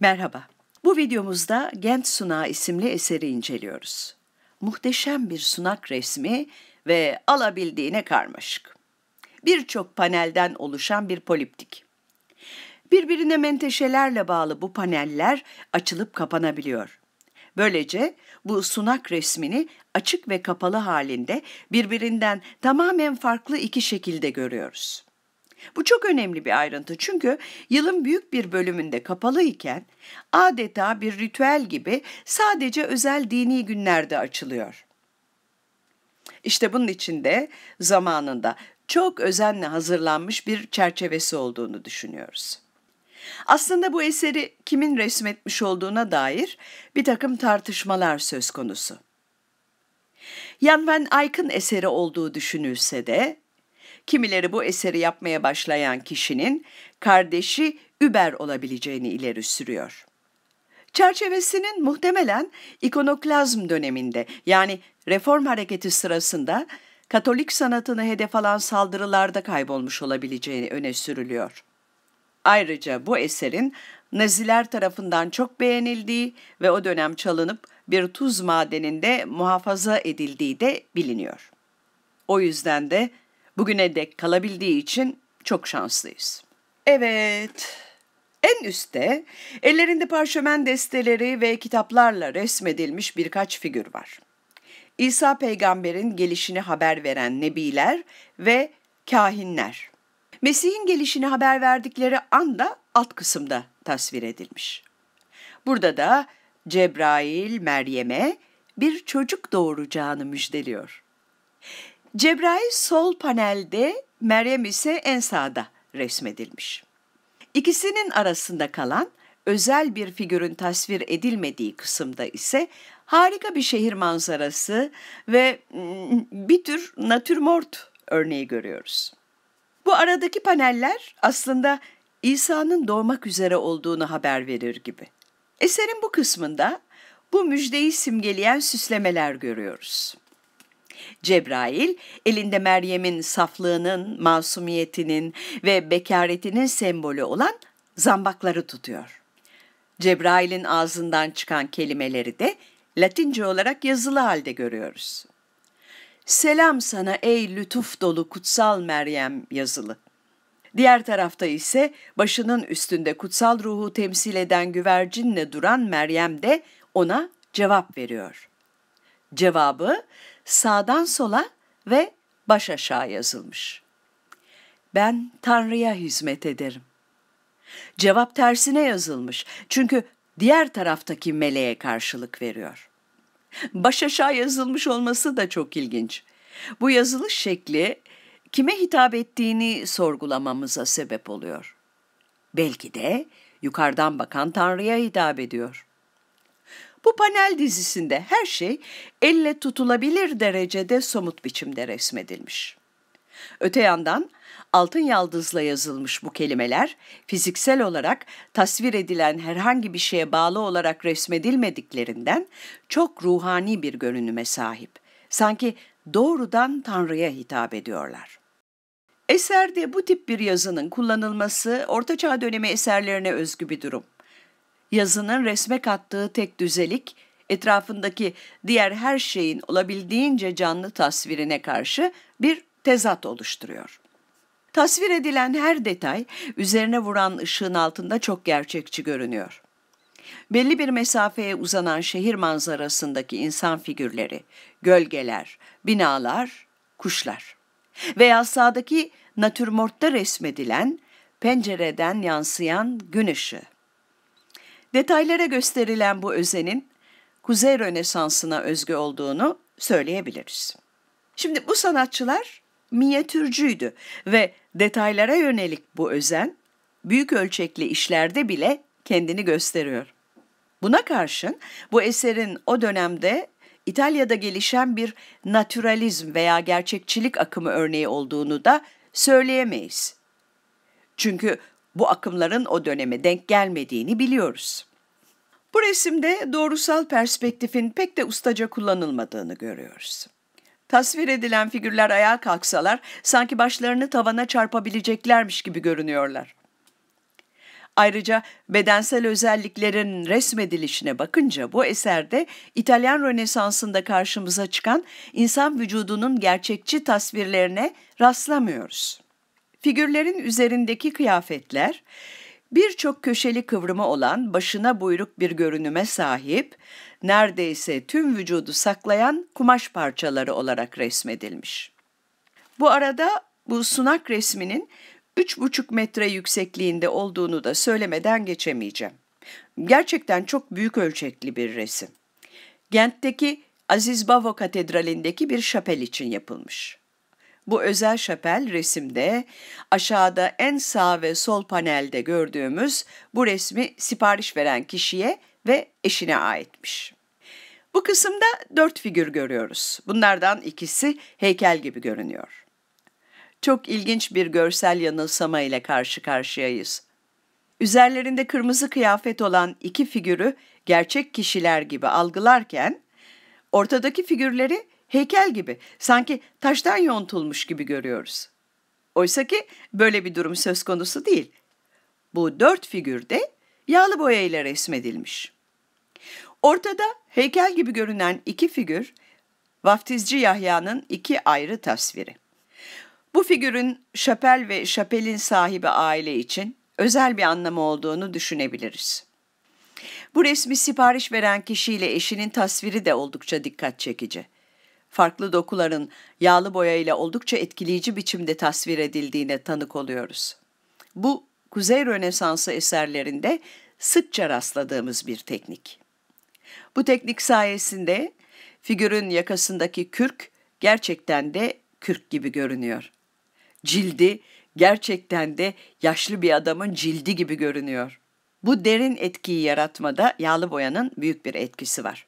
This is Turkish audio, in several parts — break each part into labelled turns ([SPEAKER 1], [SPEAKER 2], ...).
[SPEAKER 1] Merhaba. Bu videomuzda Gent Sunağı isimli eseri inceliyoruz. Muhteşem bir sunak resmi ve alabildiğine karmaşık. Birçok panelden oluşan bir poliptik. Birbirine menteşelerle bağlı bu paneller açılıp kapanabiliyor. Böylece bu sunak resmini açık ve kapalı halinde birbirinden tamamen farklı iki şekilde görüyoruz. Bu çok önemli bir ayrıntı çünkü yılın büyük bir bölümünde kapalı iken adeta bir ritüel gibi sadece özel dini günlerde açılıyor. İşte bunun içinde zamanında çok özenle hazırlanmış bir çerçevesi olduğunu düşünüyoruz. Aslında bu eseri kimin resmetmiş olduğuna dair bir takım tartışmalar söz konusu. Jan van Eyck'ın eseri olduğu düşünülse de Kimileri bu eseri yapmaya başlayan kişinin kardeşi Über olabileceğini ileri sürüyor. Çerçevesinin muhtemelen ikonoklazm döneminde yani reform hareketi sırasında Katolik sanatını hedef alan saldırılarda kaybolmuş olabileceğini öne sürülüyor. Ayrıca bu eserin Naziler tarafından çok beğenildiği ve o dönem çalınıp bir tuz madeninde muhafaza edildiği de biliniyor. O yüzden de bugüne dek kalabildiği için çok şanslıyız. Evet, en üstte ellerinde parşömen desteleri ve kitaplarla resmedilmiş birkaç figür var. İsa peygamberin gelişini haber veren nebiler ve kahinler. Mesih'in gelişini haber verdikleri anda alt kısımda tasvir edilmiş. Burada da Cebrail Meryem'e bir çocuk doğuracağını müjdeliyor. Cebrail sol panelde, Meryem ise en sağda resmedilmiş. İkisinin arasında kalan özel bir figürün tasvir edilmediği kısımda ise harika bir şehir manzarası ve hmm, bir tür natürmort örneği görüyoruz. Bu aradaki paneller aslında İsa'nın doğmak üzere olduğunu haber verir gibi. Eserin bu kısmında bu müjdeyi simgeleyen süslemeler görüyoruz. Cebrail elinde Meryem'in saflığının, masumiyetinin ve bekaretinin sembolü olan zambakları tutuyor. Cebrail'in ağzından çıkan kelimeleri de Latince olarak yazılı halde görüyoruz. Selam sana ey lütuf dolu kutsal Meryem yazılı. Diğer tarafta ise başının üstünde kutsal ruhu temsil eden güvercinle duran Meryem de ona cevap veriyor. Cevabı sağdan sola ve baş aşağı yazılmış. Ben Tanrı'ya hizmet ederim. Cevap tersine yazılmış. Çünkü diğer taraftaki meleğe karşılık veriyor. Baş aşağı yazılmış olması da çok ilginç. Bu yazılış şekli kime hitap ettiğini sorgulamamıza sebep oluyor. Belki de yukarıdan bakan Tanrı'ya hitap ediyor. Bu panel dizisinde her şey elle tutulabilir derecede somut biçimde resmedilmiş. Öte yandan altın yaldızla yazılmış bu kelimeler fiziksel olarak tasvir edilen herhangi bir şeye bağlı olarak resmedilmediklerinden çok ruhani bir görünüme sahip. Sanki doğrudan Tanrı'ya hitap ediyorlar. Eserde bu tip bir yazının kullanılması Orta Çağ dönemi eserlerine özgü bir durum. Yazının resme kattığı tek düzelik, etrafındaki diğer her şeyin olabildiğince canlı tasvirine karşı bir tezat oluşturuyor. Tasvir edilen her detay üzerine vuran ışığın altında çok gerçekçi görünüyor. Belli bir mesafeye uzanan şehir manzarasındaki insan figürleri, gölgeler, binalar, kuşlar veya sağdaki natürmortta resmedilen pencereden yansıyan gün ışığı. Detaylara gösterilen bu özenin Kuzey Rönesansı'na özgü olduğunu söyleyebiliriz. Şimdi bu sanatçılar minyatürcüydü ve detaylara yönelik bu özen büyük ölçekli işlerde bile kendini gösteriyor. Buna karşın bu eserin o dönemde İtalya'da gelişen bir naturalizm veya gerçekçilik akımı örneği olduğunu da söyleyemeyiz. Çünkü bu akımların o döneme denk gelmediğini biliyoruz. Bu resimde doğrusal perspektifin pek de ustaca kullanılmadığını görüyoruz. Tasvir edilen figürler ayağa kalksalar sanki başlarını tavana çarpabileceklermiş gibi görünüyorlar. Ayrıca bedensel özelliklerin resmedilişine bakınca bu eserde İtalyan Rönesansı'nda karşımıza çıkan insan vücudunun gerçekçi tasvirlerine rastlamıyoruz. Figürlerin üzerindeki kıyafetler birçok köşeli kıvrımı olan başına buyruk bir görünüme sahip, neredeyse tüm vücudu saklayan kumaş parçaları olarak resmedilmiş. Bu arada bu sunak resminin 3,5 metre yüksekliğinde olduğunu da söylemeden geçemeyeceğim. Gerçekten çok büyük ölçekli bir resim. Gent'teki Aziz Bavo Katedrali'ndeki bir şapel için yapılmış. Bu özel şapel resimde aşağıda en sağ ve sol panelde gördüğümüz bu resmi sipariş veren kişiye ve eşine aitmiş. Bu kısımda dört figür görüyoruz. Bunlardan ikisi heykel gibi görünüyor. Çok ilginç bir görsel yanılsama ile karşı karşıyayız. Üzerlerinde kırmızı kıyafet olan iki figürü gerçek kişiler gibi algılarken, ortadaki figürleri Heykel gibi, sanki taştan yontulmuş gibi görüyoruz. Oysa ki böyle bir durum söz konusu değil. Bu dört figür de yağlı boya ile resmedilmiş. Ortada heykel gibi görünen iki figür, vaftizci Yahya'nın iki ayrı tasviri. Bu figürün şapel ve şapelin sahibi aile için özel bir anlamı olduğunu düşünebiliriz. Bu resmi sipariş veren kişiyle eşinin tasviri de oldukça dikkat çekici farklı dokuların yağlı boya ile oldukça etkileyici biçimde tasvir edildiğine tanık oluyoruz. Bu Kuzey Rönesansı eserlerinde sıkça rastladığımız bir teknik. Bu teknik sayesinde figürün yakasındaki kürk gerçekten de kürk gibi görünüyor. Cildi gerçekten de yaşlı bir adamın cildi gibi görünüyor. Bu derin etkiyi yaratmada yağlı boyanın büyük bir etkisi var.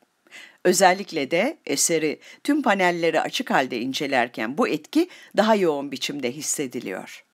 [SPEAKER 1] Özellikle de eseri tüm panelleri açık halde incelerken bu etki daha yoğun biçimde hissediliyor.